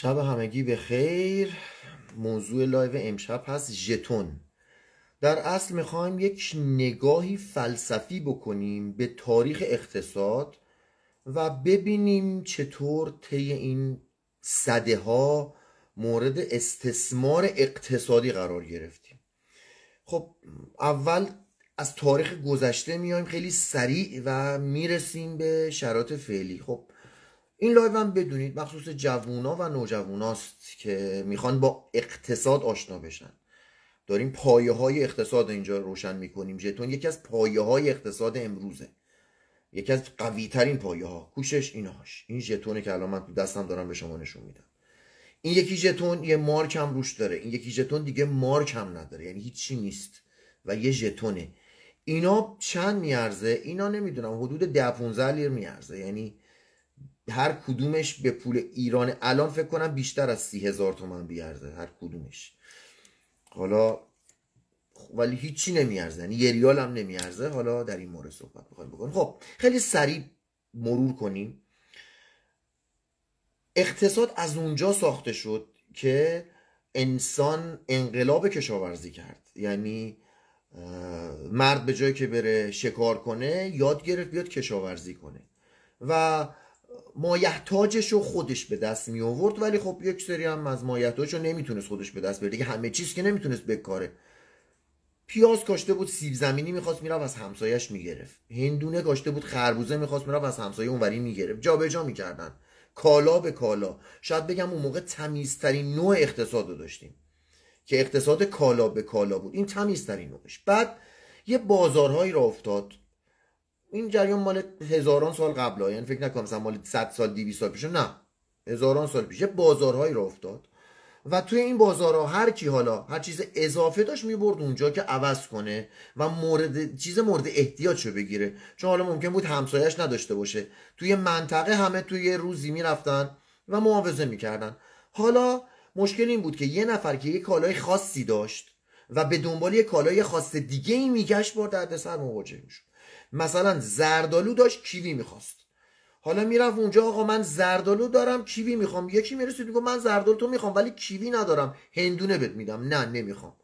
شب همگی به خیر موضوع لایو امشب هست ژتون در اصل میخوایم یک نگاهی فلسفی بکنیم به تاریخ اقتصاد و ببینیم چطور طی این صده ها مورد استثمار اقتصادی قرار گرفتیم خب اول از تاریخ گذشته میایم خیلی سریع و میرسیم به شرایط فعلی خب این لایو هم بدونید مخصوص جوونا و نوجووناست که میخوان با اقتصاد آشنا بشن داریم پایه های اقتصاد اینجا روشن میکنیم جتون یکی از پایه های اقتصاد امروزه یکی از قوی ترین پایه ها کوشش هاش این جتونه که الان من تو دستم دارم به شما نشون میدم این یکی جتون یه مارک هم روش داره این یکی جتون دیگه مارک هم نداره یعنی هیچی نیست و یه جتونه اینا چند میارزه اینا نمیدونم حدود 10 15 لیر میارزه یعنی هر کدومش به پول ایران الان فکر کنم بیشتر از سی هزار تومن بیارزه هر کدومش حالا ولی هیچی نمیارزه یعنی یه ریال هم نمیارزه حالا در این مورد صحبت میخوایم بکنیم خب خیلی سریع مرور کنیم اقتصاد از اونجا ساخته شد که انسان انقلاب کشاورزی کرد یعنی مرد به جایی که بره شکار کنه یاد گرفت بیاد کشاورزی کنه و مایحتاجش رو خودش به دست می آورد ولی خب یک سری هم از مایحتاجش رو نمیتونست خودش به دست بیاره دیگه همه چیز که نمیتونست بکاره پیاز کاشته بود سیب زمینی میخواست میرفت از همسایش میگرفت هندونه کاشته بود خربوزه میخواست میرفت از همسایه اونوری میگرفت جابجا میکردن کالا به کالا شاید بگم اون موقع تمیزترین نوع اقتصاد رو داشتیم که اقتصاد کالا به کالا بود این تمیزترین نوعش بعد یه بازارهایی را افتاد این جریان مال هزاران سال قبله یعنی فکر نکنم مثلا مال 100 سال 200 سال پیشه نه هزاران سال پیشه بازارهایی را افتاد و توی این بازارها هر کی حالا هر چیز اضافه داشت میبرد اونجا که عوض کنه و مورد چیز مورد احتیاج رو بگیره چون حالا ممکن بود همسایش نداشته باشه توی منطقه همه توی روزی میرفتن و معاوضه میکردن حالا مشکل این بود که یه نفر که یه کالای خاصی داشت و به دنبال یه کالای خاص دیگه ای میگشت با دردسر مواجه میشد مثلا زردالو داشت کیوی میخواست حالا میرفت اونجا آقا من زردالو دارم کیوی میخوام یکی میرسید میگه من زردالو تو میخوام ولی کیوی ندارم هندونه بهت میدم نه نمیخوام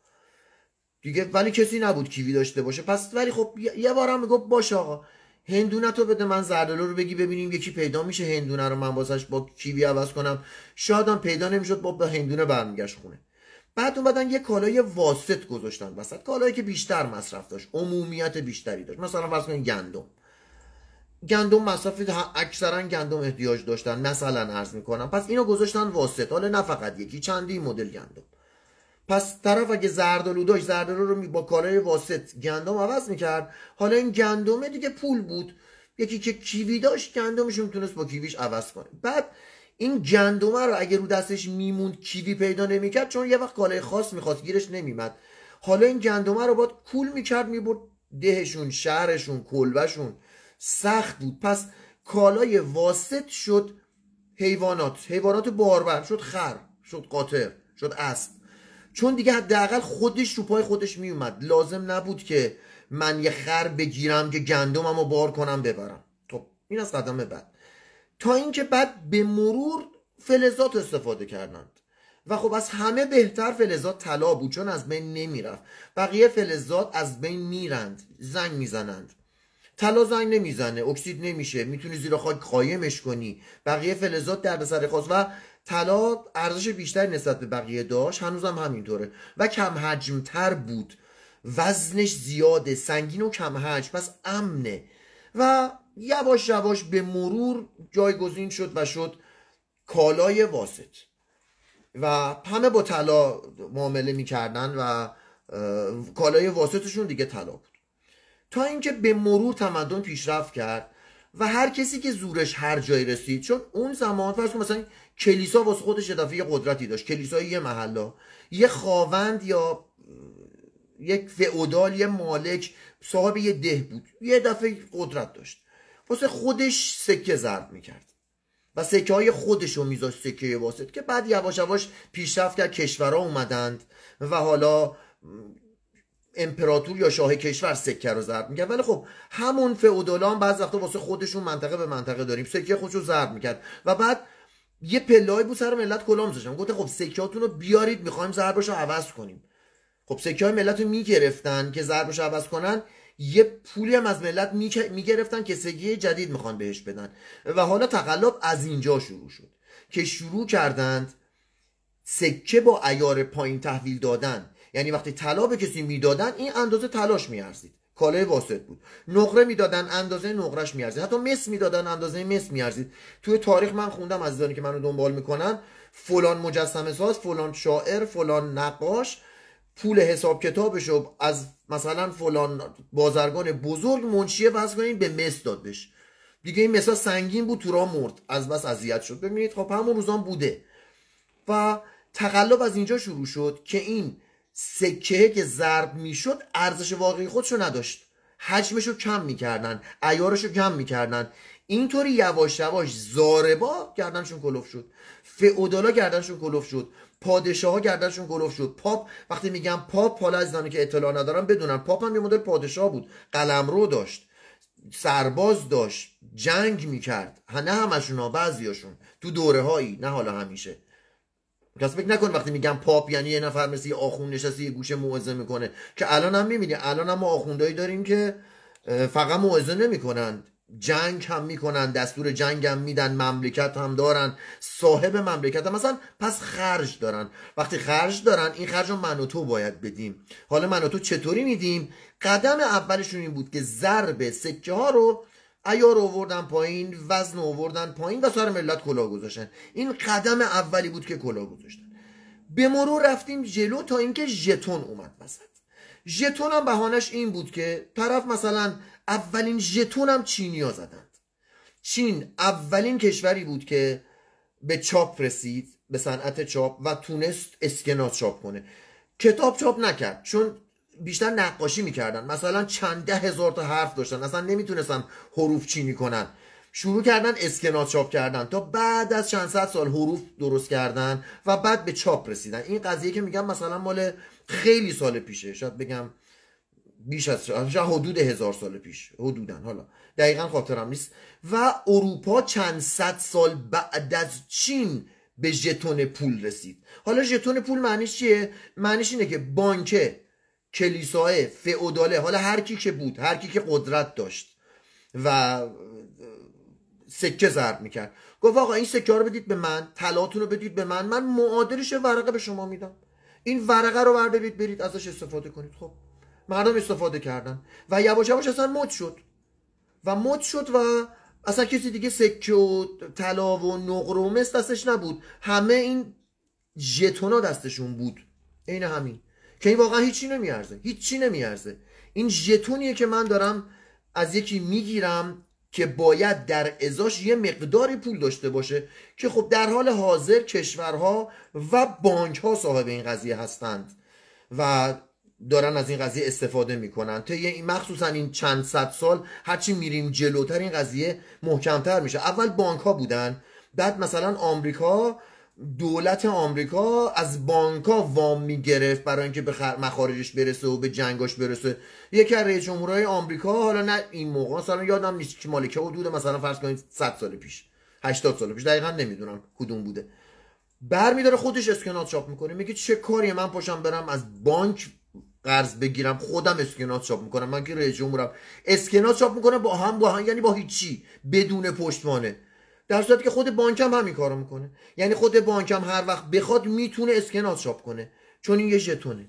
دیگه ولی کسی نبود کیوی داشته باشه پس ولی خب یه بارم میگه باشه آقا هندونه تو بده من زردالو رو بگی ببینیم یکی پیدا میشه هندونه رو من واسش با کیوی عوض کنم شادم پیدا نمیشد با, با هندونه برمیگشت خونه بعد اومدن یه کالای واسط گذاشتن وسط کالایی که بیشتر مصرف داشت عمومیت بیشتری داشت مثلا فرض کنید گندم گندم مصرف اکثرا گندم احتیاج داشتن مثلا عرض میکنم پس اینو گذاشتن واسط حالا نه فقط یکی چندی مدل گندم پس طرف اگه زردالو داشت زردالو رو با کالای واسط گندم عوض میکرد حالا این گندمه دیگه پول بود یکی که کیوی داشت گندمش میتونست با کیویش عوض کنه بعد این گندمه رو اگه رو دستش میموند کیوی پیدا نمیکرد چون یه وقت کالای خاص میخواست گیرش نمیمد حالا این گندمه رو باید کول میکرد میبرد دهشون شهرشون کلبشون سخت بود پس کالای واسط شد حیوانات حیوانات باربر شد خر شد قاطر شد اسب چون دیگه حداقل خودش رو پای خودش میومد لازم نبود که من یه خر بگیرم که گندمم رو بار کنم ببرم خب این از قدم تا اینکه بعد به مرور فلزات استفاده کردند و خب از همه بهتر فلزات طلا بود چون از بین نمیرفت بقیه فلزات از بین میرند زنگ میزنند طلا زنگ نمیزنه اکسید نمیشه میتونی زیر خاک قایمش کنی بقیه فلزات در سر خاص و طلا ارزش بیشتری نسبت به بقیه داشت هنوزم همینطوره و کم تر بود وزنش زیاده سنگین و کم حجم پس امنه و یواش یواش به مرور جایگزین شد و شد کالای واسط و همه با طلا معامله میکردن و کالای واسطشون دیگه طلا بود تا اینکه به مرور تمدن پیشرفت کرد و هر کسی که زورش هر جایی رسید چون اون زمان فرض کن مثلا کلیسا واسه خودش دفعه قدرتی داشت کلیسای یه محله یه خاوند یا یک فئودال یه مالک صاحب یه ده بود یه دفعه قدرت داشت واسه خودش سکه ضرب میکرد و سکه های خودش رو میذاشت سکه واسط که بعد یواش یواش پیشرفت کرد کشورها اومدند و حالا امپراتور یا شاه کشور سکه رو ضرب میکرد ولی خب همون فئودالان هم بعض وقتا واسه خودشون منطقه به منطقه داریم سکه خودشو ضرب میکرد و بعد یه پلای بود سر ملت کلام زاشم گفته خب سکهاتون رو بیارید میخوایم ضربش رو عوض کنیم خب سکه های ملت رو میگرفتن که ضربش رو عوض کنن یه پولی هم از ملت میگرفتن که سگی جدید میخوان بهش بدن و حالا تقلب از اینجا شروع شد که شروع کردند سکه با ایار پایین تحویل دادن یعنی وقتی طلا به کسی میدادن این اندازه تلاش میارزید کالای واسط بود نقره میدادن اندازه نقرش میارزید حتی مس میدادن اندازه مس میارزید توی تاریخ من خوندم عزیزانی که منو دنبال میکنن فلان مجسمه ساز فلان شاعر فلان نقاش پول حساب کتابش رو از مثلا فلان بازرگان بزرگ منشیه بس کنین به مس داد بش دیگه این مثلا سنگین بود تو را مرد از بس اذیت شد ببینید خب همون روزان بوده و تقلب از اینجا شروع شد که این سکه که ضرب میشد ارزش واقعی خودشو نداشت رو کم میکردن رو کم میکردن اینطوری یواش یواش زاربا گردنشون کلوف شد فئودالا گردنشون کلوف شد پادشاه ها گردنشون گلوف شد پاپ وقتی میگم پاپ حالا از که اطلاع ندارم بدونن پاپ هم یه مدل پادشاه بود قلم رو داشت سرباز داشت جنگ میکرد نه همشون ها بعضیاشون تو دوره هایی نه حالا همیشه کسی فکر نکن وقتی میگم پاپ یعنی یه نفر مثل یه آخون نشسته یه گوشه موعظه میکنه که الان هم میبینی الان هم ما آخوندهایی داریم که فقط موعظه نمیکنند جنگ هم میکنن دستور جنگ هم میدن مملکت هم دارن صاحب مملکت هم مثلا پس خرج دارن وقتی خرج دارن این خرج رو من و تو باید بدیم حالا من و تو چطوری میدیم قدم اولشون این بود که ضرب سکه ها رو ایار آوردن پایین وزن آوردن پایین و سر ملت کلا گذاشتن این قدم اولی بود که کلا گذاشتن به مرور رفتیم جلو تا اینکه ژتون اومد وسط ژتون هم بهانش این بود که طرف مثلا اولین ژتون هم چینیا زدند چین اولین کشوری بود که به چاپ رسید به صنعت چاپ و تونست اسکنات چاپ کنه کتاب چاپ نکرد چون بیشتر نقاشی میکردن مثلا چند ده هزار تا حرف داشتن اصلا نمیتونستن حروف چینی کنن شروع کردن اسکناس چاپ کردن تا بعد از چند صد سال حروف درست کردن و بعد به چاپ رسیدن این قضیه که میگم مثلا مال خیلی سال پیشه شاید بگم بیش از حدود هزار سال پیش حدودن حالا دقیقا خاطرم نیست و اروپا چند صد سال بعد از چین به ژتون پول رسید حالا ژتون پول معنیش چیه معنیش اینه که بانکه کلیسای فئوداله حالا هر کی که بود هر کی که قدرت داشت و سکه ضرب میکرد گفت آقا این سکه رو بدید به من طلاتون رو بدید به من من معادلش ورقه به شما میدم این ورقه رو بر برید ازش استفاده کنید خب مردم استفاده کردن و یواش یواش اصلا مد شد و مد شد و اصلا کسی دیگه سکه و طلا و نقره و مس دستش نبود همه این ژتونا دستشون بود عین همین که این واقعا هیچی نمیارزه هیچی نمیارزه این ژتونیه که من دارم از یکی میگیرم که باید در ازاش یه مقداری پول داشته باشه که خب در حال حاضر کشورها و بانک ها صاحب این قضیه هستند و دارن از این قضیه استفاده میکنن تا این مخصوصا این چند صد سال هرچی میریم جلوتر این قضیه محکمتر میشه اول بانک ها بودن بعد مثلا آمریکا دولت آمریکا از بانک ها وام میگرفت برای اینکه به مخارجش برسه و به جنگاش برسه یکی از رئیس جمهورهای آمریکا حالا نه این موقع سال یادم نیست که مالکه حدود مثلا فرض کنید 100 سال پیش 80 سال پیش دقیقا نمیدونم کدوم بوده برمیداره خودش اسکنات چاپ میکنه میگه چه کاری من پاشم برم از بانک قرض بگیرم خودم اسکناس چاپ میکنم من که رئیس جمهورم اسکناس چاپ میکنم با هم با هم یعنی با هیچی بدون پشتوانه در صورتی که خود بانک هم همین کارو میکنه یعنی خود بانک هم هر وقت بخواد میتونه اسکناس چاپ کنه چون این یه ژتونه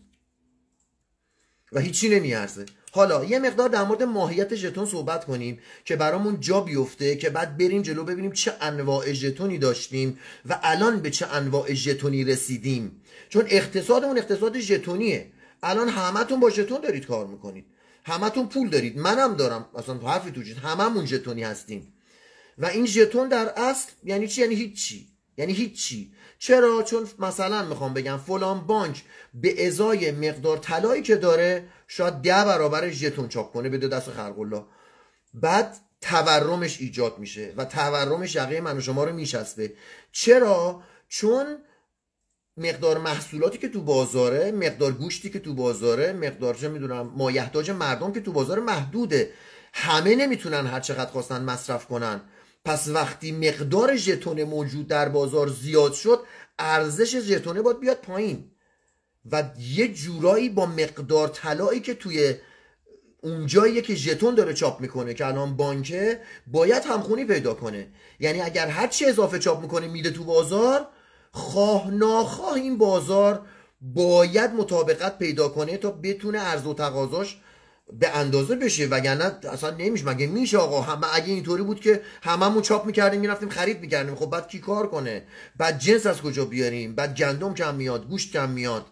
و هیچی نمیارزه حالا یه مقدار در مورد ماهیت ژتون صحبت کنیم که برامون جا بیفته که بعد بریم جلو ببینیم چه انواع ژتونی داشتیم و الان به چه انواع ژتونی رسیدیم چون اقتصادمون اقتصاد ژتونیه الان همتون با ژتون دارید کار میکنید همتون پول دارید منم دارم اصلا حرفی تو چیز هممون ژتونی هستیم و این ژتون در اصل یعنی چی یعنی هیچی یعنی هیچی چرا چون مثلا میخوام بگم فلان بانک به ازای مقدار طلایی که داره شاید ده برابر ژتون چاپ کنه بده دست خرقولا بعد تورمش ایجاد میشه و تورمش یقه من و شما رو میشسته چرا چون مقدار محصولاتی که تو بازاره مقدار گوشتی که تو بازاره مقدار چه میدونم مایحتاج مردم که تو بازار محدوده همه نمیتونن هر چقدر خواستن مصرف کنن پس وقتی مقدار ژتون موجود در بازار زیاد شد ارزش ژتونه باید بیاد پایین و یه جورایی با مقدار طلایی که توی اونجایی که ژتون داره چاپ میکنه که الان بانکه باید همخونی پیدا کنه یعنی اگر هر چی اضافه چاپ میکنه میده تو بازار خواه ناخواه این بازار باید مطابقت پیدا کنه تا بتونه عرض و تقاضاش به اندازه بشه وگرنه اصلا نمیشه مگه میشه آقا همه اگه اینطوری بود که هممون چاپ میکردیم میرفتیم خرید میکردیم خب بعد کی کار کنه بعد جنس از کجا بیاریم بعد گندم کم میاد گوشت کم میاد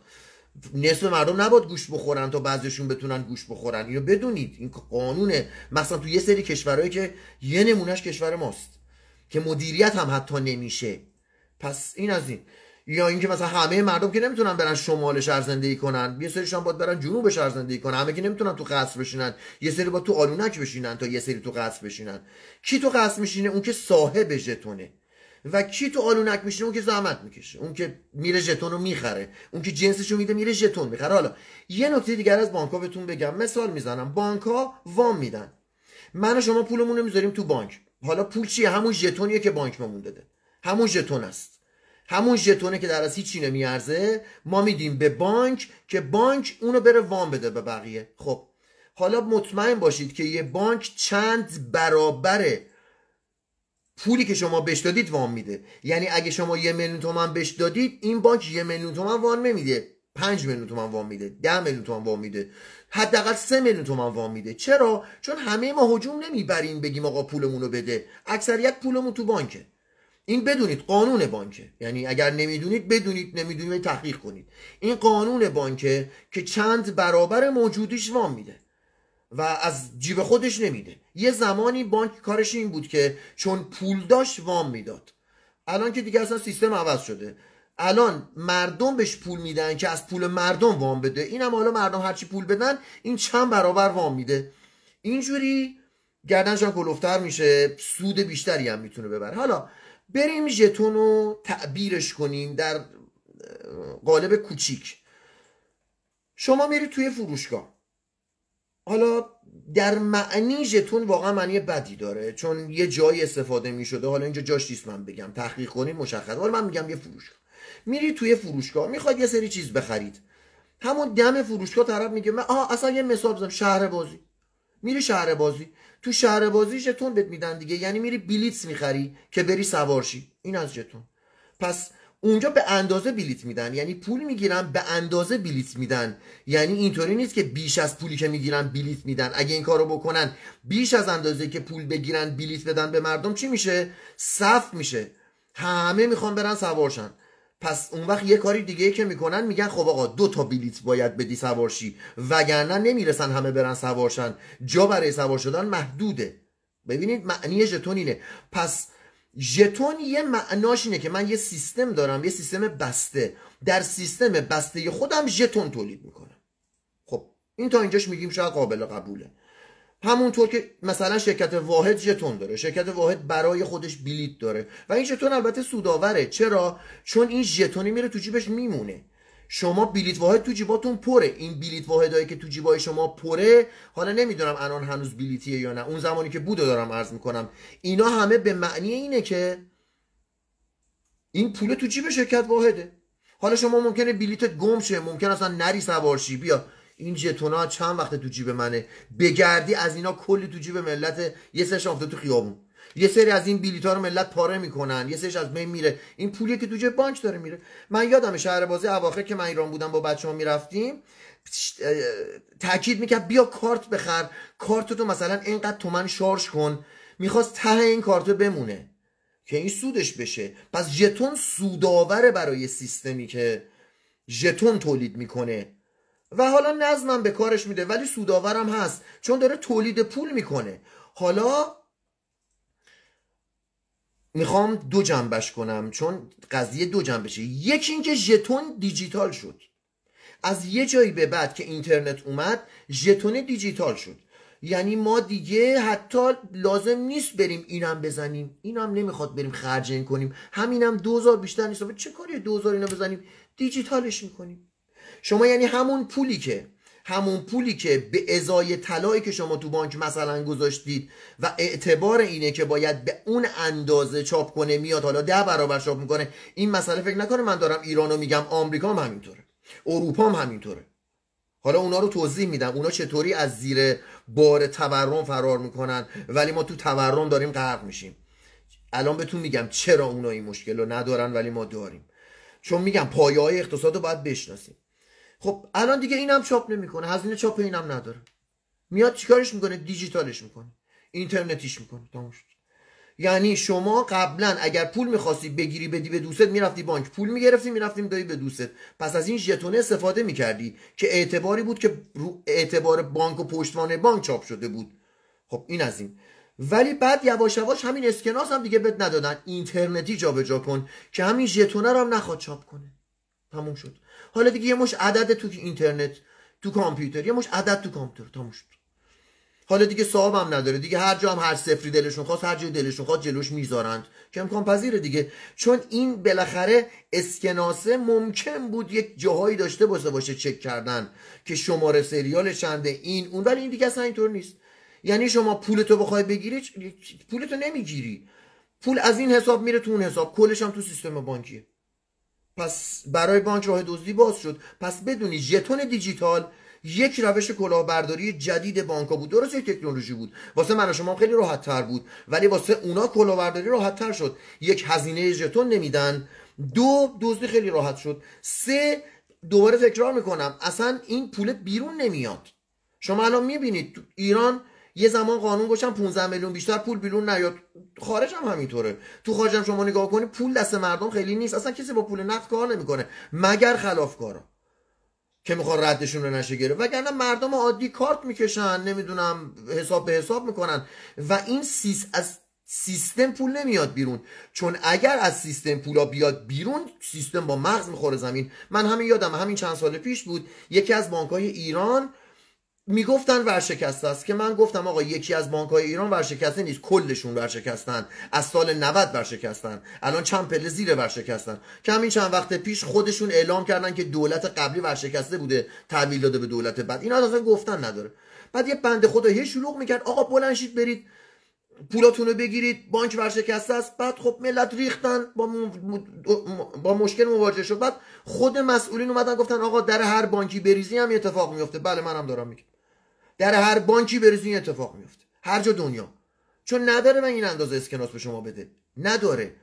نصف مردم نباید گوشت بخورن تا بعضشون بتونن گوشت بخورن اینو بدونید این قانونه مثلا تو یه سری کشورهایی که یه نمونهش کشور ماست که مدیریت هم حتی نمیشه پس این از این یا اینکه مثلا همه مردم که نمیتونن برن شمال شهر زندگی کنن یه سریشون باید برن جنوب شهر زندگی کنن همه که نمیتونن تو قصر بشینن یه سری با تو آلونک بشینن تا یه سری تو قصر بشینن کی تو قصر میشینه اون که صاحب ژتونه و کی تو آلونک میشینه اون که زحمت میکشه اون که میره ژتون رو میخره اون که جنسش رو میده میره ژتون میخره حالا یه نکته دیگر از بانک بهتون بگم مثال میزنم ها وام میدن من و شما پولمون رو میذاریم تو بانک حالا پول چیه همون ژتونیه که بانک بهمون داده همون ژتون است همون ژتونه که در از هیچی نمیارزه ما میدیم به بانک که بانک اونو بره وام بده به بقیه خب حالا مطمئن باشید که یه بانک چند برابر پولی که شما بهش دادید وام میده یعنی اگه شما یه میلیون تومن بهش دادید این بانک یه میلیون تومن وام نمیده پنج میلیون تومن وام میده ده میلیون تومن وام میده حداقل سه میلیون تومن وام میده چرا چون همه ما هجوم نمیبریم بگیم آقا پولمون رو بده اکثریت پولمون تو بانکه این بدونید قانون بانکه یعنی اگر نمیدونید بدونید نمیدونید تحقیق کنید این قانون بانکه که چند برابر موجودیش وام میده و از جیب خودش نمیده یه زمانی بانک کارش این بود که چون پول داشت وام میداد الان که دیگه اصلا سیستم عوض شده الان مردم بهش پول میدن که از پول مردم وام بده اینم حالا مردم هرچی پول بدن این چند برابر وام میده اینجوری گردنشان کلوفتر میشه سود بیشتری هم میتونه ببره حالا بریم ژتون رو تعبیرش کنیم در قالب کوچیک شما میری توی فروشگاه حالا در معنی ژتون واقعا معنی بدی داره چون یه جای استفاده می حالا اینجا جاش نیست من بگم تحقیق کنیم مشخص حالا من میگم یه فروشگاه میری توی فروشگاه میخواد یه سری چیز بخرید همون دم فروشگاه طرف میگه اصلا یه مثال بزنم شهر بازی میری شهر بازی تو شهر بازی جتون بهت میدن دیگه یعنی میری بلیت میخری که بری سوارشی این از جتون پس اونجا به اندازه بلیت میدن یعنی پول میگیرن به اندازه بلیت میدن یعنی اینطوری نیست که بیش از پولی که میگیرن بلیت میدن اگه این کارو بکنن بیش از اندازه که پول بگیرن بلیت بدن به مردم چی میشه صف میشه همه میخوان برن سوارشن پس اون وقت یه کاری دیگه که میکنن میگن خب آقا دو تا بلیت باید بدی سوارشی وگرنه نمیرسن همه برن سوارشن جا برای سوار شدن محدوده ببینید معنی ژتون اینه پس ژتون یه معناش اینه که من یه سیستم دارم یه سیستم بسته در سیستم بسته خودم ژتون تولید میکنم خب این تا اینجاش میگیم شاید قابل قبوله همونطور که مثلا شرکت واحد ژتون داره شرکت واحد برای خودش بلیت داره و این ژتون البته سوداوره چرا چون این ژتونی میره تو جیبش میمونه شما بلیت واحد تو جیباتون پره این بلیت واحدایی که تو جیبای شما پره حالا نمیدونم الان هنوز بلیتیه یا نه اون زمانی که بوده دارم عرض میکنم اینا همه به معنی اینه که این پول تو جیب شرکت واحده حالا شما ممکنه بلیتت گم شه ممکن اصلا نری سوارشی بیا این جتونا چند وقت تو جیب منه بگردی از اینا کلی تو جیب ملت یه سرش افتاد تو خیابون یه سری از این ها رو ملت پاره میکنن یه سرش از بین میره این پولی که تو جیب بانک داره میره من یادم شهر بازی اواخر که من ایران بودم با بچه ها میرفتیم تاکید میکرد بیا کارت بخر کارت تو مثلا اینقدر تومن شارژ کن میخواست ته این کارت بمونه که این سودش بشه پس ژتون سوداوره برای سیستمی که ژتون تولید میکنه و حالا نظمم به کارش میده ولی سوداورم هست چون داره تولید پول میکنه حالا میخوام دو جنبش کنم چون قضیه دو جنبشه یکی اینکه ژتون دیجیتال شد از یه جایی به بعد که اینترنت اومد ژتون دیجیتال شد یعنی ما دیگه حتی لازم نیست بریم اینم بزنیم اینم نمیخواد بریم خرج این کنیم همینم دوزار بیشتر نیست چه کاری دوزار اینا بزنیم دیجیتالش میکنیم شما یعنی همون پولی که همون پولی که به ازای طلایی که شما تو بانک مثلا گذاشتید و اعتبار اینه که باید به اون اندازه چاپ کنه میاد حالا ده برابر چاپ میکنه این مسئله فکر نکنه من دارم ایرانو میگم آمریکا هم همینطوره اروپا هم همینطوره حالا اونا رو توضیح میدم اونا چطوری از زیر بار تورم فرار میکنن ولی ما تو تورم داریم غرق میشیم الان بهتون میگم چرا اونا این مشکل رو ندارن ولی ما داریم چون میگم پایه های اقتصاد رو باید بشناسیم خب الان دیگه اینم چاپ نمیکنه هزینه چاپ اینم نداره میاد چیکارش میکنه دیجیتالش میکنه اینترنتیش میکنه یعنی شما قبلا اگر پول میخواستی بگیری بدی به دوستت میرفتی بانک پول میگرفتی میرفتیم دایی به دوستت پس از این ژتونه استفاده میکردی که اعتباری بود که اعتبار بانک و پشتوانه بانک چاپ شده بود خب این از این ولی بعد یواش یواش همین اسکناس هم دیگه بد ندادن اینترنتی جابجا کن که همین ژتونه رو هم نخواد چاپ کنه تموم شد حالا دیگه یه مش عدد تو اینترنت تو کامپیوتر یه مش عدد تو کامپیوتر تا حالا دیگه صاحب هم نداره دیگه هر جا هم هر سفری دلشون خواست هر جای دلشون خواست جلوش میذارند که امکان پذیره دیگه چون این بالاخره اسکناسه ممکن بود یک جاهایی داشته باشه باشه چک کردن که شماره سریال چنده این اون ولی این دیگه اصلا اینطور نیست یعنی شما پولتو بخوای بگیری پولتو نمیگیری پول از این حساب میره تو اون حساب کلش هم تو سیستم بانکیه پس برای بانک راه دزدی باز شد پس بدونی ژتون دیجیتال یک روش کلاهبرداری جدید بانک بود درست یک تکنولوژی بود واسه من و شما خیلی راحت تر بود ولی واسه اونا کلاهبرداری راحت تر شد یک هزینه ژتون نمیدن دو دزدی خیلی راحت شد سه دوباره تکرار میکنم اصلا این پول بیرون نمیاد شما الان میبینید ایران یه زمان قانون گوشم 15 میلیون بیشتر پول بیرون نیاد خارج هم همینطوره تو خارج هم شما نگاه کنی پول دست مردم خیلی نیست اصلا کسی با پول نفت کار نمیکنه مگر خلافکارا که میخوان ردشون رو نشه گره وگرنه مردم عادی کارت میکشن نمیدونم حساب به حساب میکنن و این سیس از سیستم پول نمیاد بیرون چون اگر از سیستم پولا بیاد بیرون سیستم با مغز میخوره زمین من همین یادم همین چند سال پیش بود یکی از بانکهای ایران میگفتن ورشکسته است که من گفتم آقا یکی از بانک های ایران ورشکسته نیست کلشون ورشکستن از سال 90 ورشکستن الان چند پله زیر ورشکستن که چند وقت پیش خودشون اعلام کردن که دولت قبلی ورشکسته بوده تحویل داده به دولت بعد اینا اصلا گفتن نداره بعد یه بنده خدا یه شلوغ میکرد آقا بلنشید برید پولاتونو بگیرید بانک ورشکسته است بعد خب ملت ریختن با, با مشکل مواجه شد بعد خود مسئولین اومدن گفتن آقا در هر بانکی بریزی هم اتفاق میفته بله منم دارم میگم در هر بانکی برسی این اتفاق میفته هر جا دنیا چون نداره من این اندازه اسکناس به شما بده نداره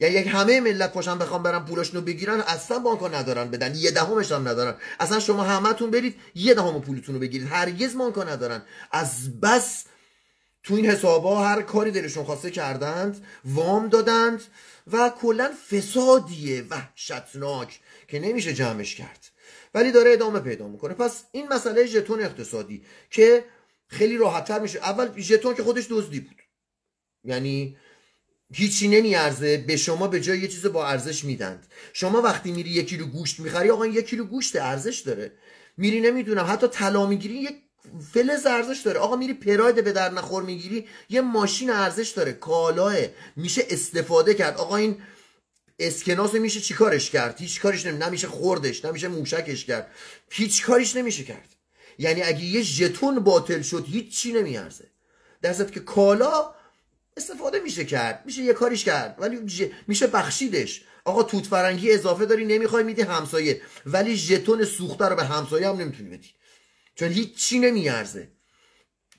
یعنی یک همه ملت پاشن بخوام برم پولشون رو بگیرن اصلا بانکا ندارن بدن یه دهمش هم ندارن اصلا شما همتون برید یه دهم پولتون رو بگیرید هرگز بانکا ندارن از بس تو این حسابا هر کاری دلشون خواسته کردند وام دادند و کلا فسادیه وحشتناک که نمیشه جمعش کرد ولی داره ادامه پیدا میکنه پس این مسئله ژتون اقتصادی که خیلی راحتتر میشه اول ژتون که خودش دزدی بود یعنی هیچی نمیارزه به شما به جای یه چیز با ارزش میدند شما وقتی میری یک کیلو گوشت میخری آقا یک کیلو گوشت ارزش داره میری نمیدونم حتی طلا میگیری یک فلز ارزش داره آقا میری پراید به در نخور میگیری یه ماشین ارزش داره کالاه میشه استفاده کرد آقا این اسکناس میشه چیکارش کرد هیچ کارش نمی... نمیشه خوردش نمیشه موشکش کرد هیچ کاریش نمیشه کرد یعنی اگه یه ژتون باطل شد هیچ چی نمیارزه در که کالا استفاده میشه کرد میشه یه کاریش کرد ولی میشه بخشیدش آقا توت فرنگی اضافه داری نمیخوای میدی همسایه ولی ژتون سوخته رو به همسایه هم نمیتونی بدی چون هیچ چی نمیارزه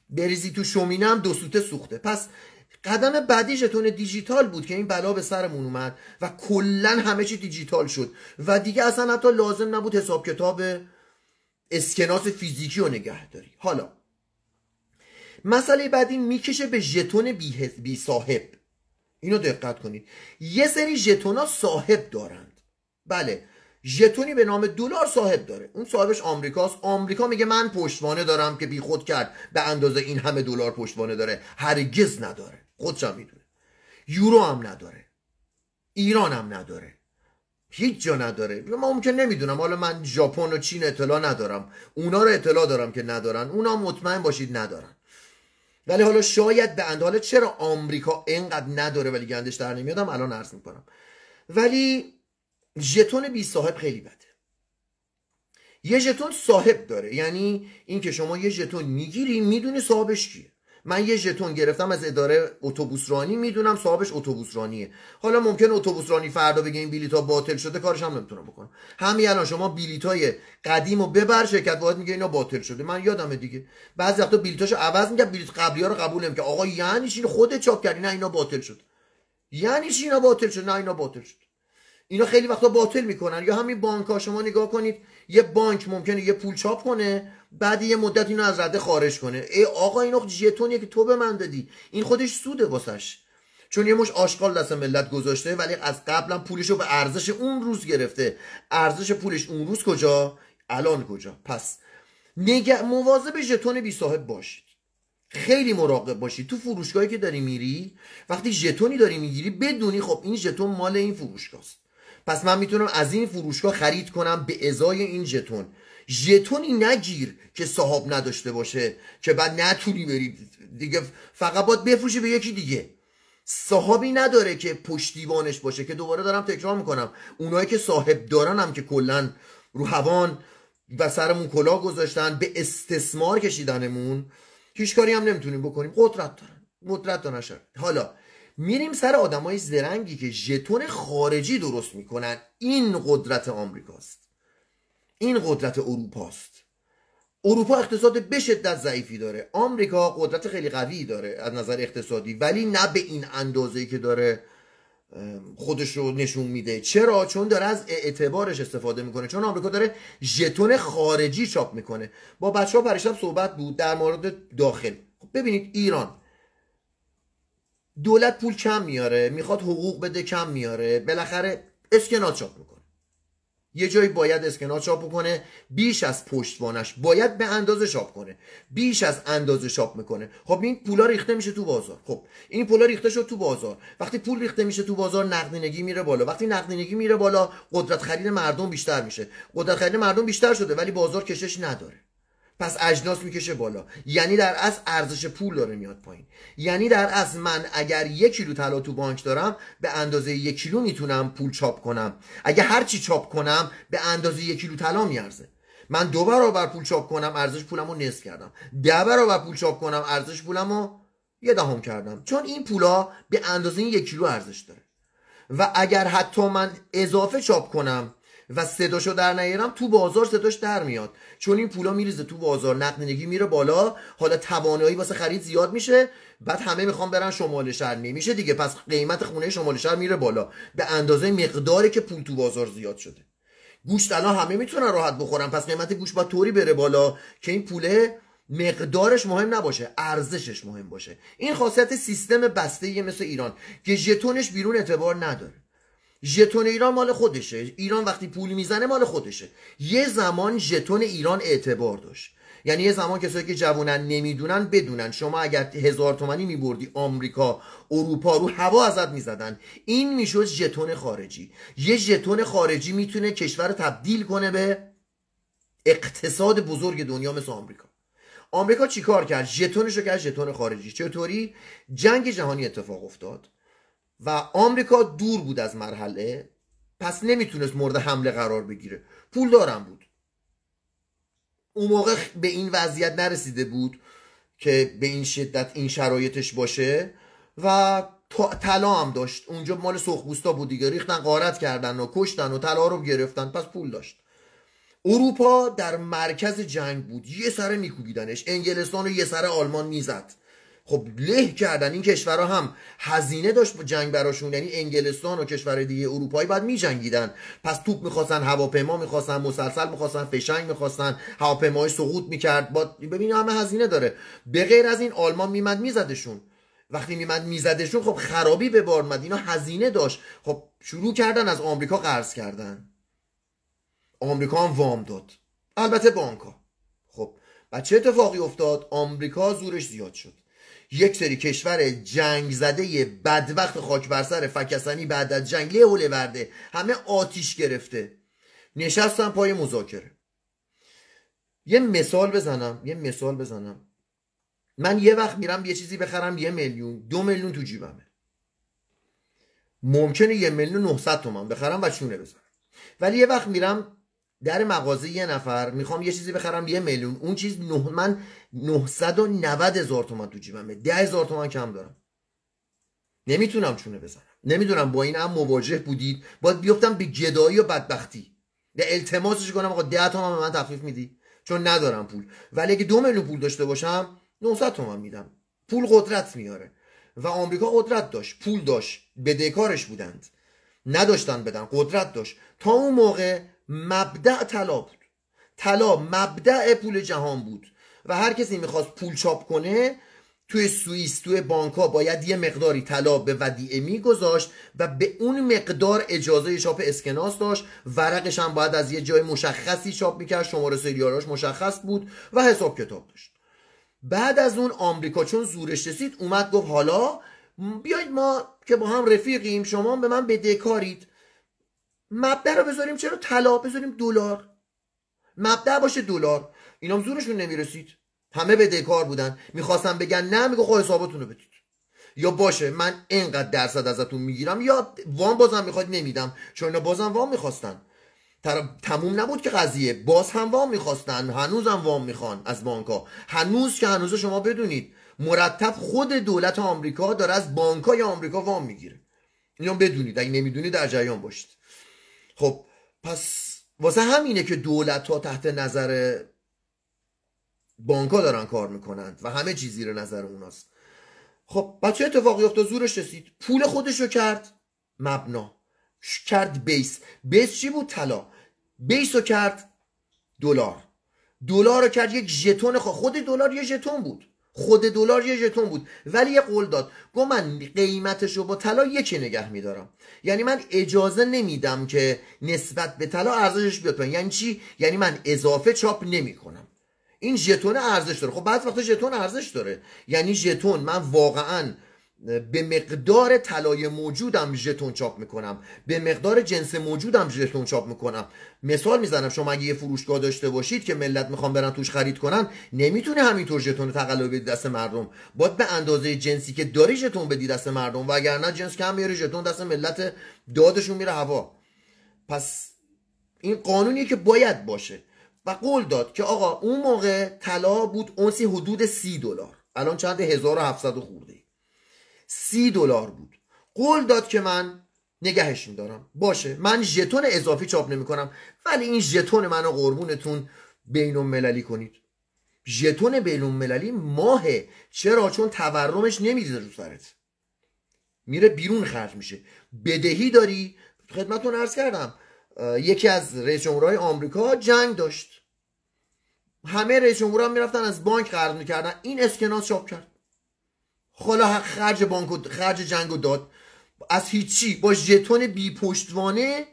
بریزی تو شومینه هم دو سوته سوخته پس قدم بعدی ژتون دیجیتال بود که این بلا به سرمون اومد و کلا همه چی دیجیتال شد و دیگه اصلا حتی لازم نبود حساب کتاب اسکناس فیزیکی رو نگه داری حالا مسئله بعدی میکشه به ژتون بی, بی صاحب اینو دقت کنید یه سری ژتونا صاحب دارند بله ژتونی به نام دلار صاحب داره اون صاحبش آمریکاست آمریکا میگه من پشتوانه دارم که بیخود کرد به اندازه این همه دلار پشتوانه داره هرگز نداره هم میدونه یورو هم نداره ایران هم نداره هیچ جا نداره ما ممکن نمیدونم حالا من ژاپن و چین اطلاع ندارم اونا رو اطلاع دارم که ندارن اونا مطمئن باشید ندارن ولی حالا شاید به انداله چرا آمریکا اینقدر نداره ولی گندش در نمیادم الان عرض میکنم ولی ژتون بی صاحب خیلی بده یه ژتون صاحب داره یعنی اینکه شما یه ژتون میگیری میدونی صاحبش کیه من یه ژتون گرفتم از اداره اتوبوس رانی میدونم صاحبش اتوبوس رانیه حالا ممکن اتوبوس رانی فردا بگه این بلیط ها باطل شده کارش هم نمیتونم بکنم همین الان شما بلیط های و ببر شرکت باید میگه اینا باطل شده من یادمه دیگه بعضی وقتا بلیطاشو عوض میگه بلیط قبلی ها رو قبول نمیکنه آقا یعنی چی خودت چاپ کردی نه اینا باطل شد یعنی چی اینا باطل شد نه اینا باطل شد اینا خیلی وقتا باطل میکنن یا همین بانک ها شما نگاه کنید یه بانک ممکنه یه پول چاپ کنه بعد یه مدت اینو از رده خارج کنه ای آقا این جتونیه که تو به من دادی این خودش سوده واسش چون یه مش آشغال دست ملت گذاشته ولی از قبلا پولش رو به ارزش اون روز گرفته ارزش پولش اون روز کجا الان کجا پس نگه مواظب ژتون بی صاحب باشید خیلی مراقب باشی تو فروشگاهی که داری میری وقتی ژتونی داری میگیری بدونی خب این ژتون مال این فروشگاهست پس من میتونم از این فروشگاه خرید کنم به ازای این جتون ژتونی نگیر که صاحب نداشته باشه که بعد نتونی بری دیگه فقط باید بفروشی به یکی دیگه صاحبی نداره که پشتیبانش باشه که دوباره دارم تکرار میکنم اونایی که صاحب دارن هم که کلا رو هوان و سرمون کلاه گذاشتن به استثمار کشیدنمون هیچ کاری هم نمیتونیم بکنیم قدرت دارن قدرت دارن حالا میریم سر آدمای زرنگی که ژتون خارجی درست میکنن این قدرت آمریکاست این قدرت اروپاست اروپا اقتصاد به شدت ضعیفی داره آمریکا قدرت خیلی قوی داره از نظر اقتصادی ولی نه به این اندازه‌ای که داره خودش رو نشون میده چرا چون داره از اعتبارش استفاده میکنه چون آمریکا داره ژتون خارجی چاپ میکنه با بچه ها پریشب صحبت بود در مورد داخل خب ببینید ایران دولت پول کم میاره میخواد حقوق بده کم میاره بالاخره اسکنات چاپ میکنه یه جایی باید اسکنات چاپ کنه، بیش از پشتوانش باید به اندازه چاپ کنه بیش از اندازه چاپ میکنه خب این پولا ریخته میشه تو بازار خب این پولا ریخته شد تو بازار وقتی پول ریخته میشه تو بازار نقدینگی میره بالا وقتی نقدینگی میره بالا قدرت خرید مردم بیشتر میشه قدرت خرید مردم بیشتر شده ولی بازار کشش نداره پس اجناس میکشه بالا یعنی در از ارزش پول داره میاد پایین یعنی در از من اگر یک کیلو طلا تو بانک دارم به اندازه یک کیلو میتونم پول چاپ کنم اگه هر چی چاپ کنم به اندازه یک کیلو طلا میارزه من دو برابر پول چاپ کنم ارزش رو نصف کردم ده برابر پول چاپ کنم ارزش پولمو یه دهم کردم چون این پولا به اندازه یک کیلو ارزش داره و اگر حتی من اضافه چاپ کنم و صداشو در نیارم تو بازار صداش در میاد چون این پولا میریزه تو بازار نقدینگی میره بالا حالا توانایی واسه خرید زیاد میشه بعد همه میخوان برن شمال شهر میشه دیگه پس قیمت خونه شمال شهر میره بالا به اندازه مقداری که پول تو بازار زیاد شده گوشت الان همه میتونن راحت بخورن پس قیمت گوشت با طوری بره بالا که این پوله مقدارش مهم نباشه ارزشش مهم باشه این خاصیت سیستم بسته مثل ایران که ژتونش بیرون اعتبار نداره ژتون ایران مال خودشه ایران وقتی پول میزنه مال خودشه یه زمان ژتون ایران اعتبار داشت یعنی یه زمان کسایی که جوانن نمیدونن بدونن شما اگر هزار تومنی میبردی آمریکا اروپا رو هوا ازت میزدن این میشد ژتون خارجی یه ژتون خارجی میتونه کشور رو تبدیل کنه به اقتصاد بزرگ دنیا مثل آمریکا آمریکا چیکار کرد ژتونش رو کرد ژتون خارجی چطوری جنگ جهانی اتفاق افتاد و آمریکا دور بود از مرحله پس نمیتونست مورد حمله قرار بگیره پول دارم بود اون موقع به این وضعیت نرسیده بود که به این شدت این شرایطش باشه و طلا هم داشت اونجا مال سخبوستا بود دیگه ریختن غارت کردن و کشتن و طلا رو گرفتن پس پول داشت اروپا در مرکز جنگ بود یه سره میکوبیدنش انگلستان رو یه سره آلمان میزد خب له کردن این کشورها هم هزینه داشت جنگ براشون یعنی انگلستان و کشورهای دیگه اروپایی بعد میجنگیدن پس توپ میخواستن هواپیما میخواستن مسلسل میخواستن فشنگ میخواستن هواپیماهای سقوط میکرد با ببین همه هزینه داره به غیر از این آلمان میمد میزدشون وقتی میمد میزدشون خب خرابی به بار اینا هزینه داشت خب شروع کردن از آمریکا قرض کردن آمریکا هم وام داد البته بانکا خب و چه اتفاقی افتاد آمریکا زورش زیاد شد یک سری کشور جنگ زده بدبخت خاک بر سر فکسنی بعد از جنگ له ورده همه آتیش گرفته نشستم پای مذاکره یه مثال بزنم یه مثال بزنم من یه وقت میرم یه چیزی بخرم یه میلیون دو میلیون تو جیبمه ممکنه یه میلیون 900 تومن بخرم و چونه بزنم ولی یه وقت میرم در مغازه یه نفر میخوام یه چیزی بخرم یه میلیون اون چیز نه من 990 هزار تومن تو جیبمه 10 هزار تومن کم دارم نمیتونم چونه بزنم نمیدونم با این هم مواجه بودید باید بیفتم به جدایی و بدبختی به التماسش کنم آقا 10 تومن به من تخفیف میدی چون ندارم پول ولی اگه دو میلیون پول داشته باشم 900 تومن میدم پول قدرت میاره و آمریکا قدرت داشت پول داشت بدهکارش بودند نداشتن بدن قدرت داشت تا اون موقع مبدع طلا بود طلا مبدع پول جهان بود و هر کسی میخواست پول چاپ کنه توی سوئیس توی بانکها باید یه مقداری طلا به ودیعه میگذاشت و به اون مقدار اجازه چاپ اسکناس داشت ورقش هم باید از یه جای مشخصی چاپ میکرد شماره سریالاش مشخص بود و حساب کتاب داشت بعد از اون آمریکا چون زورش رسید اومد گفت حالا بیاید ما که با هم رفیقیم شما به من بده مبدا رو بذاریم چرا طلا بذاریم دلار مبدا باشه دلار اینام زورشون نمیرسید همه به دکار بودن میخواستم بگن نه میگو خود حسابتون رو بدید یا باشه من اینقدر درصد ازتون میگیرم یا وام بازم میخواد نمیدم چون اینا بازم وام میخواستن تموم نبود که قضیه باز هم وام میخواستن هنوز هم وام میخوان از بانکها هنوز که هنوز شما بدونید مرتب خود دولت آمریکا داره از بانکای آمریکا وام میگیره اینا بدونید اگه نمیدونید در جریان باشید خب پس واسه همینه که دولت ها تحت نظر ها دارن کار میکنند و همه چیزی رو نظر اوناست خب چه اتفاقی افتاد زورش رسید پول خودش رو کرد مبنا کرد بیس بیس چی بود طلا بیس رو کرد دلار دلار رو کرد یک ژتون خود دلار یه ژتون بود خود دلار یه ژتون بود ولی یه قول داد گو من قیمتش رو با طلا یکی نگه میدارم یعنی من اجازه نمیدم که نسبت به طلا ارزشش بیاد پایین یعنی چی یعنی من اضافه چاپ نمیکنم این ژتون ارزش داره خب بعضی وقتا ژتون ارزش داره یعنی ژتون من واقعا به مقدار طلای موجودم ژتون چاپ میکنم به مقدار جنس موجودم ژتون چاپ میکنم مثال میزنم شما اگه یه فروشگاه داشته باشید که ملت میخوام برن توش خرید کنن نمیتونه همینطور ژتون تقلید دست مردم باید به اندازه جنسی که داری ژتون بدی دست مردم وگرنه جنس کم میاری ژتون دست ملت دادشون میره هوا پس این قانونیه که باید باشه و قول داد که آقا اون موقع طلا بود اونسی حدود سی دلار الان چند 1700 خورده سی دلار بود قول داد که من نگهش میدارم باشه من ژتون اضافی چاپ کنم ولی این ژتون منو قربونتون بین مللی کنید ژتون بین مللی ماهه چرا چون تورمش نمیریزه رو سرت میره بیرون خرج میشه بدهی داری خدمتتون عرض کردم یکی از رئیس جمهورهای آمریکا جنگ داشت همه رئیس جمهورها میرفتن از بانک قرض میکردن این اسکناس چاپ کرد خلا خرج بانکو خرج جنگو داد از هیچی با ژتون بی پشتوانه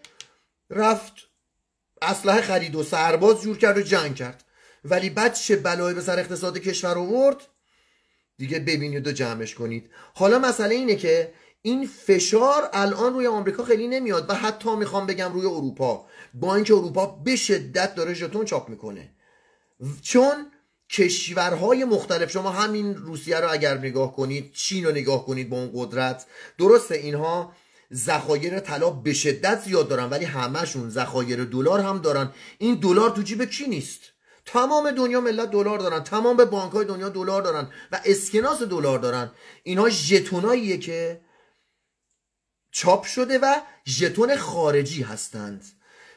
رفت اسلحه خرید و سرباز جور کرد و جنگ کرد ولی بعد چه بلایی به سر اقتصاد کشور آورد دیگه ببینید و جمعش کنید حالا مسئله اینه که این فشار الان روی آمریکا خیلی نمیاد و حتی میخوام بگم روی اروپا با اینکه اروپا به شدت داره ژتون چاپ میکنه چون کشورهای مختلف شما همین روسیه رو اگر نگاه کنید چین رو نگاه کنید با اون قدرت درسته اینها ذخایر طلا به شدت زیاد دارن ولی همهشون ذخایر دلار هم دارن این دلار تو جیب کی نیست تمام دنیا ملت دلار دارن تمام به بانک های دنیا دلار دارن و اسکناس دلار دارن اینها ژتوناییه که چاپ شده و ژتون خارجی هستند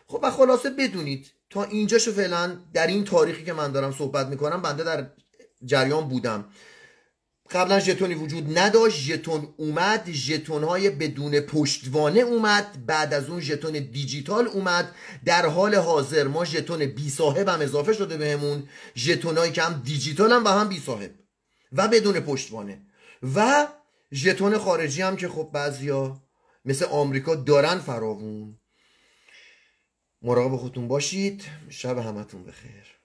خب و خلاصه بدونید تا اینجاشو فعلا در این تاریخی که من دارم صحبت میکنم بنده در جریان بودم قبلا ژتونی وجود نداشت ژتون اومد ژتون های بدون پشتوانه اومد بعد از اون ژتون دیجیتال اومد در حال حاضر ما ژتون بی صاحب هم اضافه شده بهمون ژتون هایی که هم دیجیتال هم و هم بی صاحب و بدون پشتوانه و ژتون خارجی هم که خب بعضیا مثل آمریکا دارن فراوون مراقب خودتون باشید شب همتون بخیر